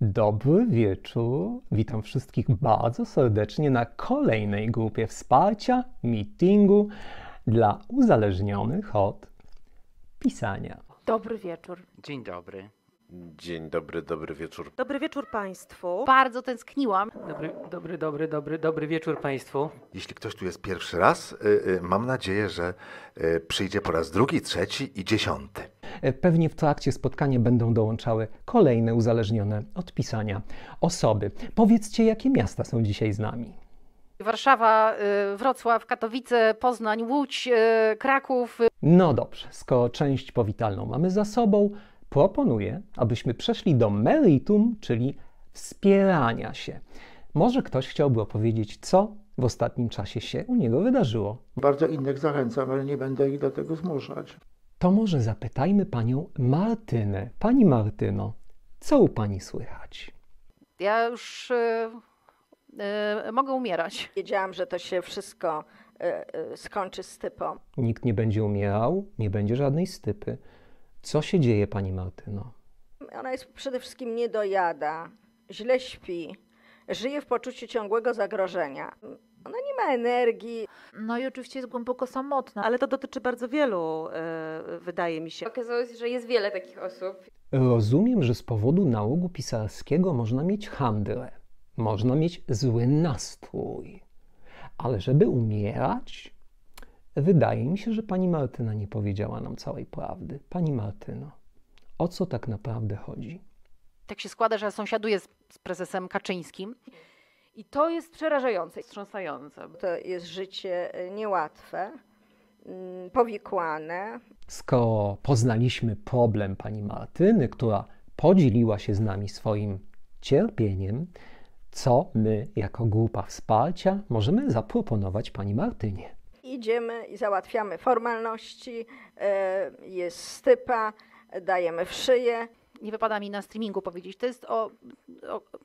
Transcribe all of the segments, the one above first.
Dobry wieczór. Witam wszystkich bardzo serdecznie na kolejnej grupie wsparcia, meetingu dla uzależnionych od pisania. Dobry wieczór. Dzień dobry. Dzień dobry, dobry wieczór. Dobry wieczór Państwu. Bardzo tęskniłam. Dobry, dobry, dobry, dobry, dobry wieczór Państwu. Jeśli ktoś tu jest pierwszy raz, y, y, mam nadzieję, że y, przyjdzie po raz drugi, trzeci i dziesiąty. E, pewnie w trakcie spotkania będą dołączały kolejne uzależnione od pisania osoby. Powiedzcie, jakie miasta są dzisiaj z nami? Warszawa, y, Wrocław, Katowice, Poznań, Łódź, y, Kraków. No dobrze, skoro część powitalną mamy za sobą, proponuję, abyśmy przeszli do meritum, czyli wspierania się. Może ktoś chciałby opowiedzieć, co w ostatnim czasie się u niego wydarzyło. Bardzo innych zachęcam, ale nie będę ich do tego zmuszać to może zapytajmy panią Martynę. Pani Martyno, co u pani słychać? Ja już yy, yy, mogę umierać. Wiedziałam, że to się wszystko yy, skończy stypą. Nikt nie będzie umierał, nie będzie żadnej stypy. Co się dzieje, pani Martyno? Ona jest przede wszystkim niedojada, źle śpi, żyje w poczuciu ciągłego zagrożenia. Ona ma energii. No i oczywiście jest głęboko samotna. Ale to dotyczy bardzo wielu, yy, wydaje mi się. Okazało się, że jest wiele takich osób. Rozumiem, że z powodu nałogu pisarskiego można mieć handlę, można mieć zły nastrój. Ale żeby umierać, wydaje mi się, że pani Martyna nie powiedziała nam całej prawdy. Pani Martyno, o co tak naprawdę chodzi? Tak się składa, że sąsiaduje z, z prezesem Kaczyńskim. I to jest przerażające, wstrząsające. To jest życie e, niełatwe, mm, powikłane. Skoro poznaliśmy problem pani Martyny, która podzieliła się z nami swoim cierpieniem, co my jako grupa wsparcia możemy zaproponować pani Martynie? Idziemy i załatwiamy formalności, e, jest stypa, dajemy w szyję. Nie wypada mi na streamingu powiedzieć, to jest o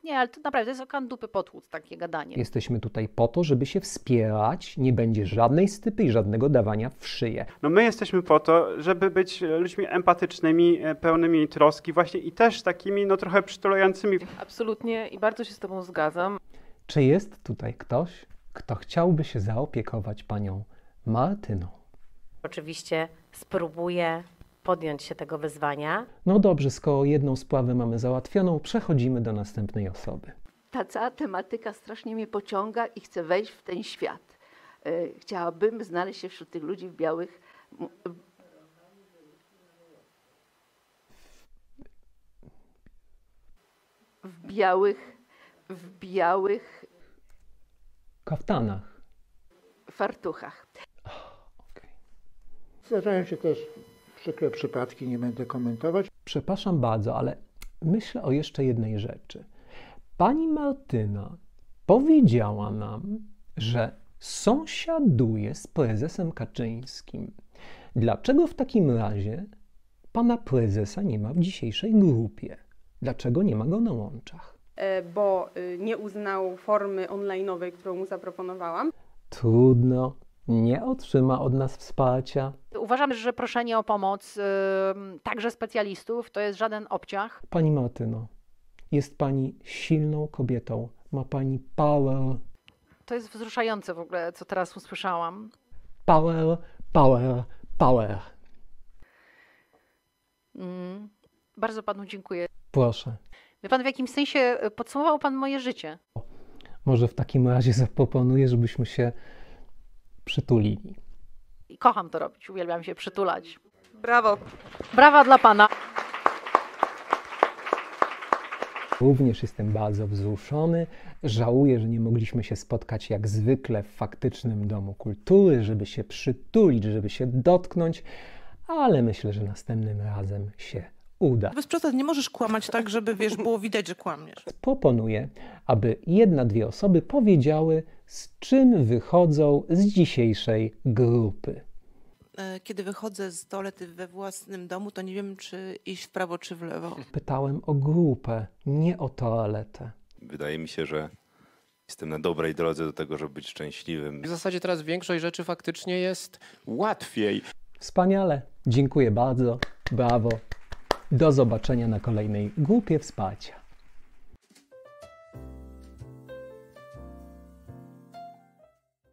nie, ale to naprawdę to jest okan dupy potłuc takie gadanie. Jesteśmy tutaj po to, żeby się wspierać. Nie będzie żadnej stypy i żadnego dawania w szyję. No my jesteśmy po to, żeby być ludźmi empatycznymi, e, pełnymi troski właśnie i też takimi no trochę przytulającymi. Absolutnie i bardzo się z tobą zgadzam. Czy jest tutaj ktoś, kto chciałby się zaopiekować panią Martyną? Oczywiście spróbuję podjąć się tego wyzwania. No dobrze, skoro jedną spławę mamy załatwioną, przechodzimy do następnej osoby. Ta cała tematyka strasznie mnie pociąga i chcę wejść w ten świat. E, chciałabym znaleźć się wśród tych ludzi w białych. W białych, w białych. Kaftanach. Fartuchach. Oh, się też przykre przypadki nie będę komentować. Przepraszam bardzo, ale myślę o jeszcze jednej rzeczy. Pani Martyna powiedziała nam, że sąsiaduje z prezesem Kaczyńskim. Dlaczego w takim razie pana prezesa nie ma w dzisiejszej grupie? Dlaczego nie ma go na łączach? E, bo y, nie uznał formy online'owej, którą mu zaproponowałam. Trudno nie otrzyma od nas wsparcia. Uważam, że proszenie o pomoc yy, także specjalistów to jest żaden obciach. Pani Martyno, jest pani silną kobietą. Ma pani power. To jest wzruszające w ogóle, co teraz usłyszałam. Power, power, power. Mm, bardzo panu dziękuję. Proszę. Wie pan, w jakimś sensie y, podsumował pan moje życie. Może w takim razie zaproponuję, żebyśmy się przytulili. Kocham to robić, uwielbiam się przytulać. Brawo. Brawa dla Pana. Również jestem bardzo wzruszony. Żałuję, że nie mogliśmy się spotkać jak zwykle w faktycznym Domu Kultury, żeby się przytulić, żeby się dotknąć, ale myślę, że następnym razem się uda. Bez przesad nie możesz kłamać tak, żeby wiesz, było widać, że kłamiesz. Proponuję, aby jedna, dwie osoby powiedziały, z czym wychodzą z dzisiejszej grupy. E, kiedy wychodzę z toalety we własnym domu, to nie wiem, czy iść w prawo, czy w lewo. Pytałem o grupę, nie o toaletę. Wydaje mi się, że jestem na dobrej drodze do tego, żeby być szczęśliwym. W zasadzie teraz większość rzeczy faktycznie jest łatwiej. Wspaniale. Dziękuję bardzo. Brawo. Do zobaczenia na kolejnej Głupie Wspacie.